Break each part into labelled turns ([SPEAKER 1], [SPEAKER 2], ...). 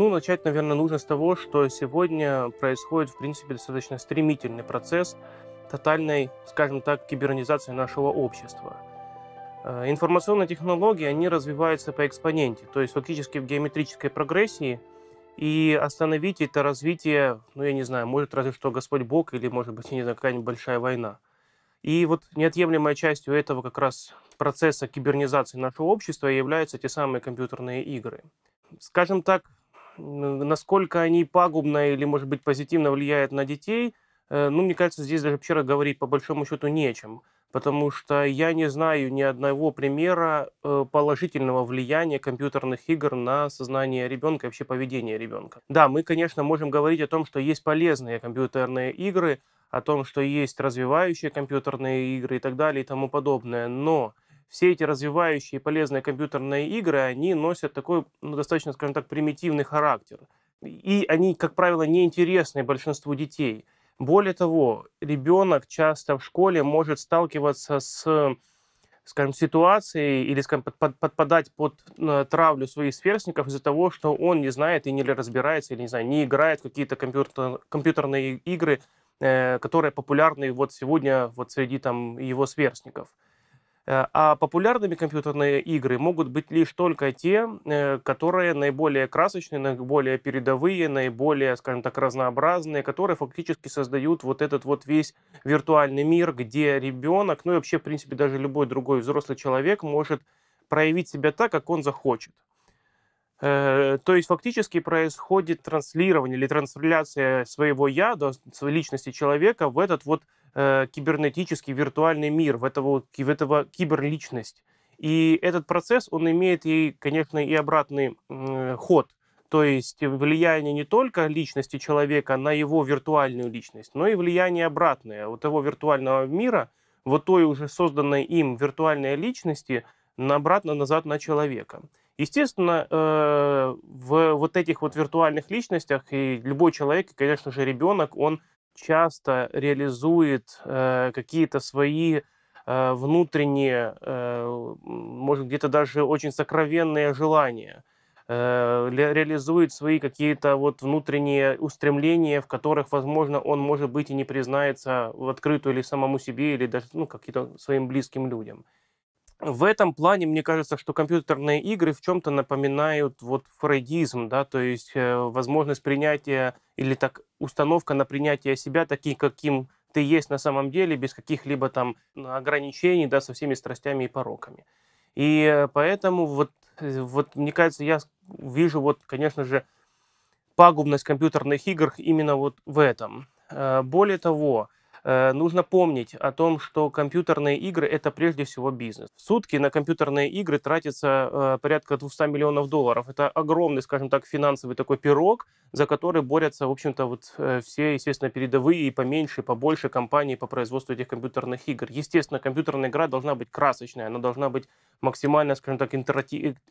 [SPEAKER 1] Ну, начать, наверное, нужно с того, что сегодня происходит, в принципе, достаточно стремительный процесс тотальной, скажем так, кибернизации нашего общества. Э, информационные технологии, они развиваются по экспоненте, то есть фактически в геометрической прогрессии, и остановить это развитие, ну, я не знаю, может, разве что Господь Бог, или, может быть, я не знаю, какая-нибудь большая война. И вот неотъемлемой частью этого как раз процесса кибернизации нашего общества являются те самые компьютерные игры. Скажем так, насколько они пагубно или, может быть, позитивно влияют на детей, э, ну, мне кажется, здесь даже вчера говорить по большому счету нечем, потому что я не знаю ни одного примера э, положительного влияния компьютерных игр на сознание ребенка и вообще поведение ребенка. Да, мы, конечно, можем говорить о том, что есть полезные компьютерные игры, о том, что есть развивающие компьютерные игры и так далее и тому подобное, но все эти развивающие полезные компьютерные игры, они носят такой, ну, достаточно, скажем так, примитивный характер. И они, как правило, неинтересны большинству детей. Более того, ребенок часто в школе может сталкиваться с скажем, ситуацией или, скажем, под, под, подпадать под э, травлю своих сверстников из-за того, что он не знает и не разбирается, или, не знаю, не играет в какие-то компьютер, компьютерные игры, э, которые популярны вот сегодня вот среди там его сверстников. Э, а популярными компьютерные игры могут быть лишь только те, э, которые наиболее красочные, наиболее передовые, наиболее, скажем так, разнообразные, которые фактически создают вот этот вот весь виртуальный мир, где ребенок, ну и вообще, в принципе, даже любой другой взрослый человек может проявить себя так, как он захочет. Э, то есть фактически происходит транслирование или трансляция своего я, до своей личности человека в этот вот э, кибернетический виртуальный мир, в этого, в этого киберличность. И этот процесс, он имеет и, конечно, и обратный э, ход. То есть влияние не только личности человека на его виртуальную личность, но и влияние обратное от его виртуального мира, вот той уже созданной им виртуальной личности, на обратно назад на человека. Естественно, э, в вот этих вот виртуальных личностях и любой человек, и, конечно же, ребенок, он часто реализует э, какие-то свои э, внутренние, может, где-то даже очень сокровенные желания, реализует свои какие-то вот внутренние устремления, в которых, возможно, он, может быть, и не признается в открытую или самому себе, или даже ну, каким-то своим близким людям в этом плане, мне кажется, что компьютерные игры в чем-то напоминают вот фрейдизм, да, то есть э, возможность принятия или так установка на принятие себя таким, каким ты есть на самом деле, без каких-либо там ограничений, да, со всеми страстями и пороками. И э, поэтому вот, э, вот мне кажется, я вижу вот, конечно же, пагубность компьютерных игр именно вот в этом. Э, более того, Э, нужно помнить о том, что компьютерные игры – это прежде всего бизнес. В сутки на компьютерные игры тратится э, порядка 200 миллионов долларов. Это огромный, скажем так, финансовый такой пирог, за который борются, в общем-то, вот э, все, естественно, передовые и поменьше, и побольше компании по производству этих компьютерных игр. Естественно, компьютерная игра должна быть красочная, она должна быть максимально, скажем так,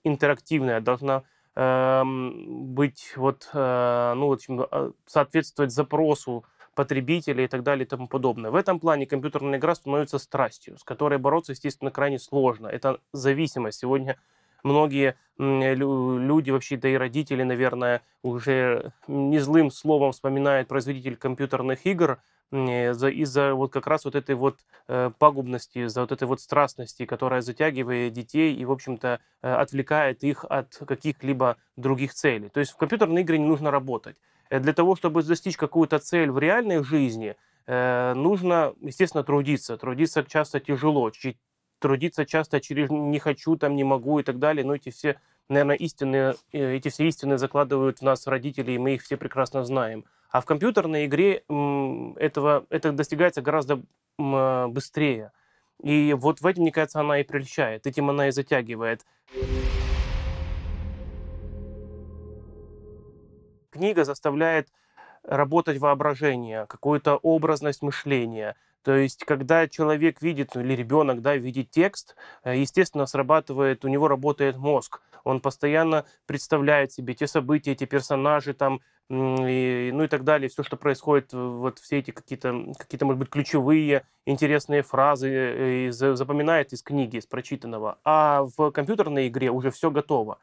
[SPEAKER 1] интерактивная, должна эм, быть вот, ну, в общем, соответствовать запросу потребителей и так далее и тому подобное. В этом плане компьютерная игра становится страстью, с которой бороться, естественно, крайне сложно. Это зависимость. Сегодня многие люди, вообще, да и родители, наверное, уже не злым словом вспоминают производитель компьютерных игр, из-за вот как раз вот этой вот э, пагубности, из-за вот этой вот страстности, которая затягивает детей и, в общем-то, э, отвлекает их от каких-либо других целей. То есть в компьютерные игры не нужно работать. Э, для того, чтобы достичь какую-то цель в реальной жизни, э, нужно, естественно, трудиться. Трудиться часто тяжело, трудиться часто через «не хочу», там «не могу» и так далее. Но эти все, наверное, истины, э, эти все истины закладывают в нас родители, и мы их все прекрасно знаем. А в компьютерной игре этого, это достигается гораздо а, быстрее. И вот в этом, мне кажется, она и прельщает, этим она и затягивает. книга заставляет работать воображение, какую-то образность мышления. То есть, когда человек видит, ну, или ребенок, да, видит текст, э, естественно, срабатывает, у него работает мозг. Он постоянно представляет себе те события, эти персонажи, там, и, ну и так далее, все, что происходит, вот все эти какие-то, какие-то, может быть, ключевые интересные фразы э, и запоминает из книги, из прочитанного. А в компьютерной игре уже все готово.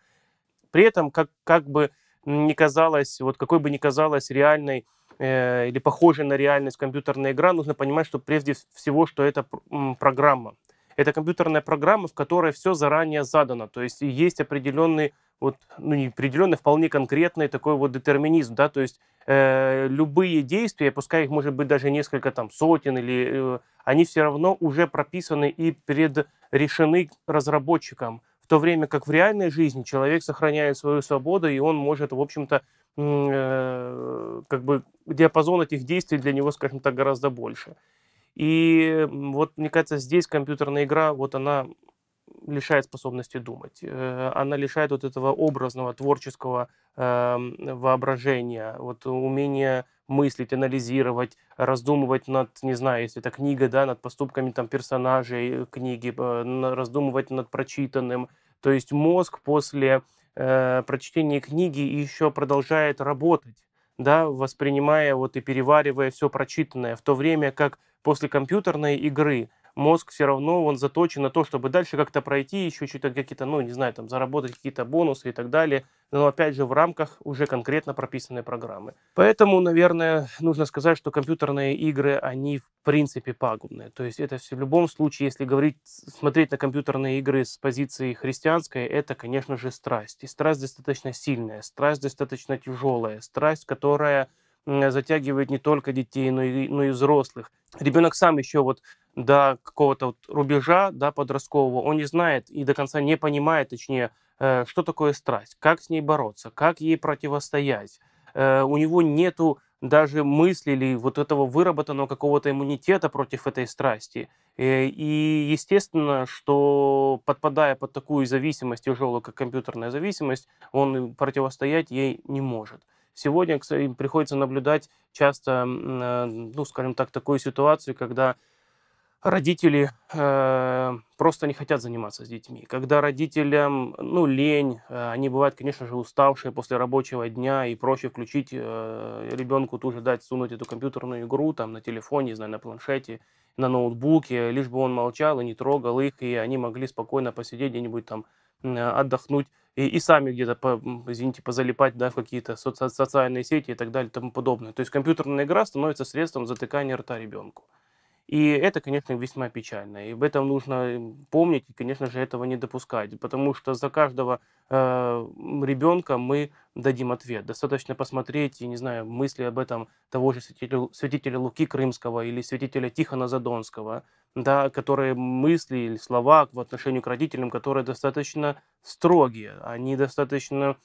[SPEAKER 1] При этом, как, как бы, не казалась, вот какой бы ни казалась реальной э, или похожей на реальность компьютерная игра, нужно понимать, что прежде всего, что это программа. Это компьютерная программа, в которой все заранее задано. То есть есть определенный, вот, ну не определенный, а вполне конкретный такой вот детерминизм. Да? То есть э, любые действия, пускай их может быть даже несколько там сотен, или, э, они все равно уже прописаны и предрешены разработчиком в то время как в реальной жизни человек сохраняет свою свободу, и он может, в общем-то, э, как бы диапазон этих действий для него, скажем так, гораздо больше. И вот, мне кажется, здесь компьютерная игра, вот она лишает способности думать. Э, она лишает вот этого образного, творческого эм, воображения, вот умения мыслить, анализировать, раздумывать над, не знаю, если это книга, да, над поступками там персонажей э, книги, э, раздумывать над прочитанным. То есть мозг после прочтения книги еще продолжает работать, да, воспринимая вот и переваривая все прочитанное, в то время как после компьютерной игры мозг все равно, он заточен на то, чтобы дальше как-то пройти, еще что-то какие-то, ну, не знаю, там, заработать какие-то бонусы и так далее. Но, опять же, в рамках уже конкретно прописанной программы. Поэтому, наверное, нужно сказать, что компьютерные игры, они, в принципе, пагубные. То есть это в любом случае, если говорить, смотреть на компьютерные игры с позиции христианской, это, конечно же, страсть. И страсть достаточно сильная, страсть достаточно тяжелая, страсть, которая Э, затягивает не только детей, но и, но и взрослых. Ребенок сам еще вот до какого-то вот рубежа да, подросткового, он не знает и до конца не понимает, точнее, э, что такое страсть, как с ней бороться, как ей противостоять. Э, у него нету даже мысли или вот этого выработанного какого-то иммунитета против этой страсти. И естественно, что подпадая под такую зависимость тяжелую, как компьютерная зависимость, он противостоять ей не может. Сегодня им приходится наблюдать часто, э, ну, скажем так, такую ситуацию, когда родители э, просто не хотят заниматься с детьми. Когда родителям, ну, лень, э, они бывают, конечно же, уставшие после рабочего дня, и проще включить э, ребенку тут же дать, сунуть эту компьютерную игру там на телефоне, не знаю, на планшете, на ноутбуке, лишь бы он молчал и не трогал их, и они могли спокойно посидеть где-нибудь там, отдохнуть и, и сами где-то, по, извините, позалипать да, в какие-то соци- социальные сети и так далее и тому подобное. То есть компьютерная игра становится средством затыкания рта ребенку. И это, конечно, весьма печально. И в этом нужно помнить и, конечно же, этого не допускать, потому что за каждого э, ребенка мы дадим ответ. Достаточно посмотреть, и не знаю, мысли об этом того же святителя, святителя Луки Крымского или святителя Тихона Задонского, да, которые мысли или слова в отношении к родителям, которые достаточно строгие, они достаточно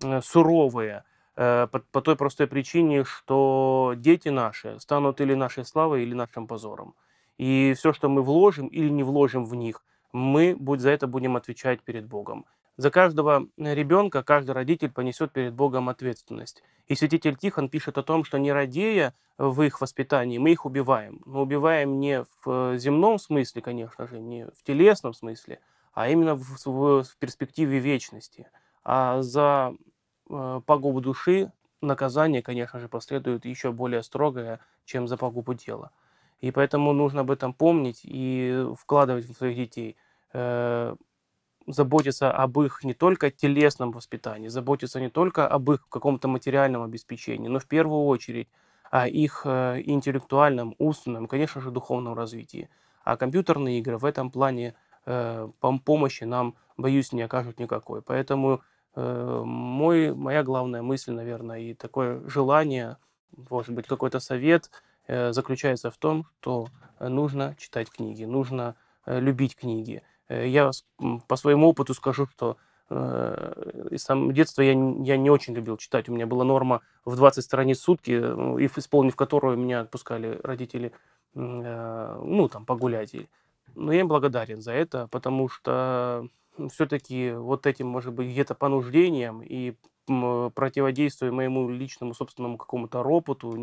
[SPEAKER 1] э, суровые – Э, по, по той простой причине, что дети наши станут или нашей славой, или нашим позором. И все, что мы вложим или не вложим в них, мы за это будем отвечать перед Богом. За каждого э, ребенка каждый родитель понесет перед Богом ответственность. И святитель Тихон пишет о том, что не радея в их воспитании, мы их убиваем. Но убиваем не в э, земном смысле, конечно же, не в телесном смысле, а именно в, в, в перспективе вечности. А за Э, погубу души наказание, конечно же, последует еще более строгое, чем за погубу тела. И поэтому нужно об этом помнить и вкладывать в своих детей, э, заботиться об их не только телесном воспитании, заботиться не только об их каком-то материальном обеспечении, но в первую очередь о их э, интеллектуальном, умственном, конечно же, духовном развитии. А компьютерные игры в этом плане пом помощи нам, боюсь, не окажут никакой. Поэтому Э, мой, моя главная мысль, наверное, и такое желание, может быть, какой-то совет э, заключается в том, что нужно читать книги, нужно э, любить книги. Я по своему опыту скажу, что с детства я, я не очень любил читать. У меня была норма в 20 страниц в сутки, исполнив которую меня отпускали родители, ну, там, погулять. Но я им благодарен за это, потому что все-таки вот этим, может быть, где-то понуждением и противодействуя моему личному собственному какому-то ропоту,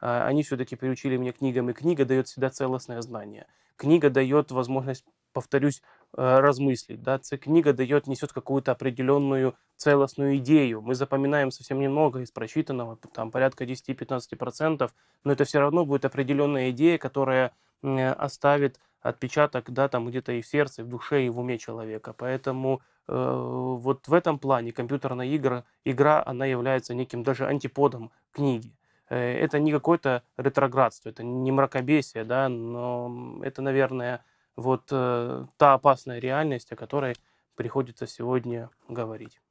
[SPEAKER 1] а, они все-таки приучили меня книгам, и книга дает всегда целостное знание. Книга дает возможность, повторюсь, э, размыслить. Да? Книга дает, несет какую-то определенную целостную идею. Мы запоминаем совсем немного из прочитанного, там порядка 10-15%, но это все равно будет определенная идея, которая э, оставит отпечаток, да, там где-то и в сердце, и в душе, и в уме человека. Поэтому э, вот в этом плане компьютерная игра, игра, она является неким даже антиподом книги. Э, это не какое-то ретроградство, это не мракобесие, да, но это, наверное, вот э, та опасная реальность, о которой приходится сегодня говорить.